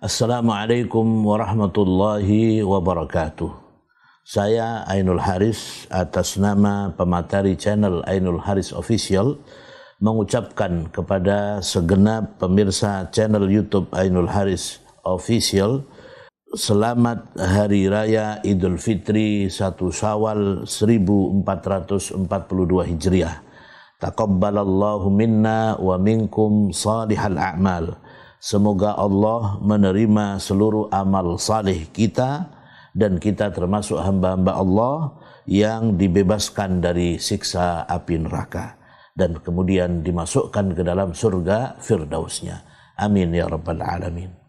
Assalamualaikum warahmatullahi wabarakatuh. Saya Ainul Haris atas nama pemateri channel Ainul Haris Official mengucapkan kepada segenap pemirsa channel YouTube Ainul Haris Official Selamat Hari Raya Idul Fitri 1 Syawal 1442 Hijriah. Taqabbalallahu minna wa minkum salihal a'mal. Semoga Allah menerima seluruh amal salih kita dan kita termasuk hamba-hamba Allah yang dibebaskan dari siksa api neraka dan kemudian dimasukkan ke dalam surga firdausnya. Amin ya rabbal alamin.